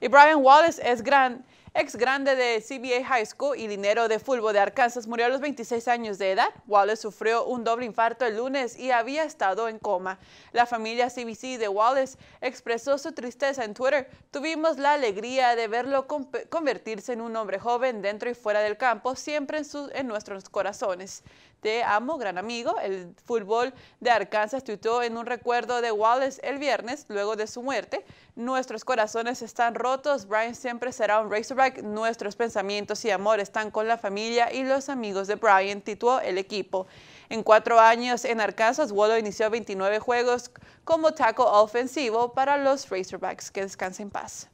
Y Brian Wallace es gran Ex grande de CBA High School y dinero de fútbol de Arkansas murió a los 26 años de edad. Wallace sufrió un doble infarto el lunes y había estado en coma. La familia CBC de Wallace expresó su tristeza en Twitter. Tuvimos la alegría de verlo convertirse en un hombre joven dentro y fuera del campo, siempre en, nuestros corazones. Te amo, gran amigo. El fútbol de Arkansas tuitó en un recuerdo de Wallace el viernes, luego de su muerte. Nuestros corazones están rotos. Brian siempre será un racer nuestros pensamientos y amor están con la familia y los amigos de Brian, tituló el equipo. En cuatro años en Arkansas, Wolo inició 29 juegos como taco ofensivo para los Razorbacks. Que descansen en paz.